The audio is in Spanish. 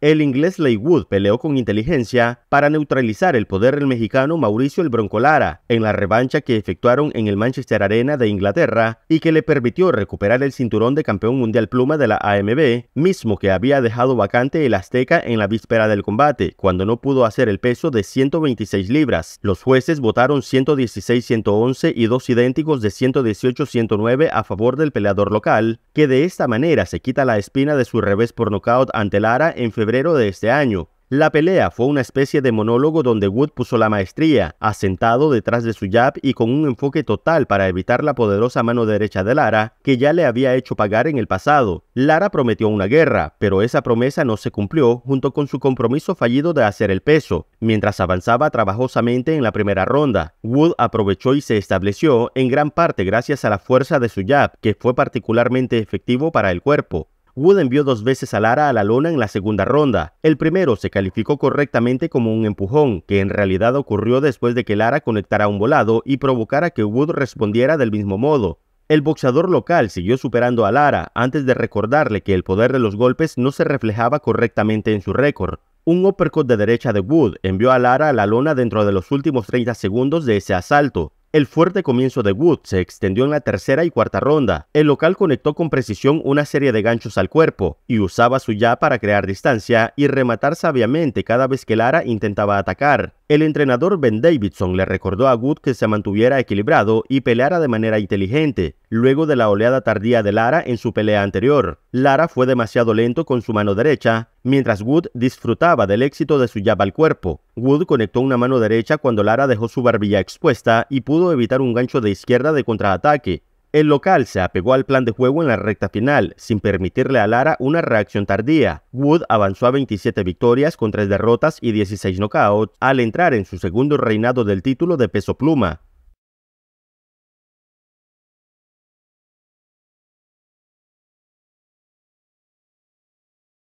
El inglés Wood peleó con inteligencia para neutralizar el poder del mexicano Mauricio el Broncolara en la revancha que efectuaron en el Manchester Arena de Inglaterra y que le permitió recuperar el cinturón de campeón mundial pluma de la AMB, mismo que había dejado vacante el Azteca en la víspera del combate, cuando no pudo hacer el peso de 126 libras. Los jueces votaron 116, 111 y dos idénticos de 118, 109 a favor del peleador local, que de esta manera se quita la espina de su revés por nocaut ante Lara en febrero de este año. La pelea fue una especie de monólogo donde Wood puso la maestría, asentado detrás de su jab y con un enfoque total para evitar la poderosa mano derecha de Lara, que ya le había hecho pagar en el pasado. Lara prometió una guerra, pero esa promesa no se cumplió junto con su compromiso fallido de hacer el peso. Mientras avanzaba trabajosamente en la primera ronda, Wood aprovechó y se estableció en gran parte gracias a la fuerza de su jab, que fue particularmente efectivo para el cuerpo. Wood envió dos veces a Lara a la lona en la segunda ronda. El primero se calificó correctamente como un empujón, que en realidad ocurrió después de que Lara conectara un volado y provocara que Wood respondiera del mismo modo. El boxeador local siguió superando a Lara antes de recordarle que el poder de los golpes no se reflejaba correctamente en su récord. Un uppercut de derecha de Wood envió a Lara a la lona dentro de los últimos 30 segundos de ese asalto. El fuerte comienzo de Wood se extendió en la tercera y cuarta ronda. El local conectó con precisión una serie de ganchos al cuerpo y usaba su ya para crear distancia y rematar sabiamente cada vez que Lara intentaba atacar. El entrenador Ben Davidson le recordó a Wood que se mantuviera equilibrado y peleara de manera inteligente luego de la oleada tardía de Lara en su pelea anterior. Lara fue demasiado lento con su mano derecha, mientras Wood disfrutaba del éxito de su jab al cuerpo. Wood conectó una mano derecha cuando Lara dejó su barbilla expuesta y pudo evitar un gancho de izquierda de contraataque. El local se apegó al plan de juego en la recta final, sin permitirle a Lara una reacción tardía. Wood avanzó a 27 victorias con 3 derrotas y 16 knockouts al entrar en su segundo reinado del título de peso pluma.